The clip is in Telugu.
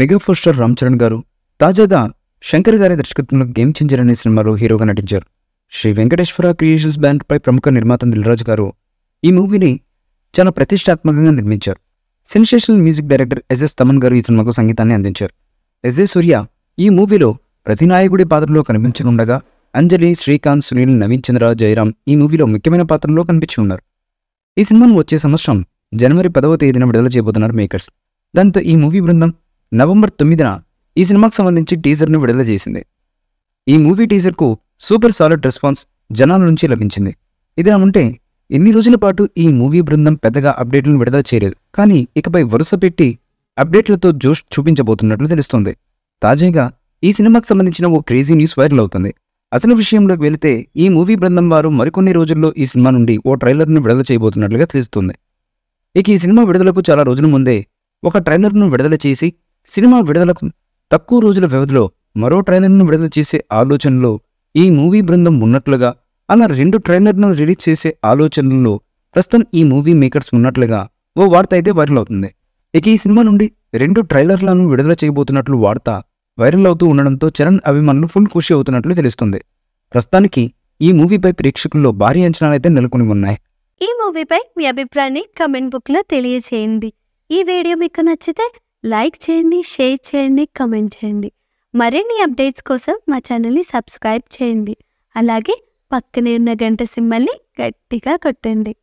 mega power star Ram Charan గారు తాజాగా శంకర్ గారి దర్శకత్వంలో గేమ్ చేంజర్ అనే సినిమాలో హీరోగా నటించారు శ్రీ వెంకటేశ్వర క్రియేషన్స్ బ్యాండ్ పై ప్రముఖ నిర్మాత దిల్రాజ్ గారు ఈ మూవీని చాలా ప్రతిష్టాత్మకంగా నిర్మించారు sensational music director SS Thaman గారు ఈ సినిమాకు సంగీతాన్ని అందించారు ఎస్ఏ సూర్య ఈ మూవీలో నాయకుడి పాత్రలో కనిపించనుండగా అంజలి శ్రీకాంత్ సునీల్ నవీన్ చంద్ర జయరామ్ ఈ మూవీలో ముఖ్యమైన పాత్రలో కనిపించి ఉన్నారు ఈ సినిమాను వచ్చే సంవత్సరం జనవరి పదవ తేదీన విడుదల చేయబోతున్నారు మేకర్స్ దాంతో ఈ మూవీ బృందం నవంబర్ తొమ్మిదిన ఈ సినిమాకు సంబంధించి టీజర్ను విడుదల చేసింది ఈ మూవీ టీజర్కు సూపర్ సాలిడ్ రెస్పాన్స్ జనాల నుంచి లభించింది ఇదిలా ఉంటే ఎన్ని రోజుల పాటు ఈ మూవీ బృందం పెద్దగా అప్డేట్లను విడుదల చేయలేదు కానీ ఇకపై వరుస పెట్టి అప్డేట్లతో జోష్ చూపించబోతున్నట్లు తెలుస్తుంది తాజాగా ఈ సినిమాకు సంబంధించిన ఓ క్రేజీ న్యూస్ వైరల్ అవుతుంది అసలు విషయంలోకి వెళితే ఈ మూవీ బృందం వారు మరికొన్ని రోజుల్లో ఈ సినిమా నుండి ఓ ట్రైలర్ను విడుదల చేయబోతున్నట్లుగా తెలుస్తుంది ఇక ఈ సినిమా విడుదలకు చాలా రోజుల ముందే ఒక ట్రైలర్ను విడుదల చేసి సినిమా విడుదలకు తక్కువ రోజుల వ్యవధిలో మరో ట్రైలర్ను విడుదల చేసే ఆలోచనలో ఈ మూవీ బృందం ఉన్నట్లుగా అలా రెండు ట్రైలర్ను రిలీజ్ చేసే ఆలోచనల్లో ప్రస్తుతం ఈ మూవీ మేకర్స్ ఉన్నట్లుగా ఓ వార్త అయితే వైరల్ అవుతుంది ఇక ఈ సినిమా నుండి రెండు ట్రైలర్లను విడుదల చేయబోతున్నట్లు వార్త వైరల్ అవుతూ ఉండడంతో చరణ్ అభిమానులు ఫుల్ ఖుషి అవుతున్నట్లు తెలుస్తుంది ప్రస్తుతానికి ఈ మూవీపై ప్రేక్షకుల్లో భారీ అంచనాలైతే నెలకొని ఉన్నాయి ఈ మూవీపై మీ అభిప్రాయాన్ని కమెంట్ లో తెలియజేయండి ఈ వీడియో మీకు నచ్చితే లైక్ చేయండి షేర్ చేయండి కమెంట్ చేయండి మరిన్ని అప్డేట్స్ కోసం మా ఛానల్ని సబ్స్క్రైబ్ చేయండి అలాగే పక్కనే ఉన్న గంట సిమ్మల్ని గట్టిగా కొట్టండి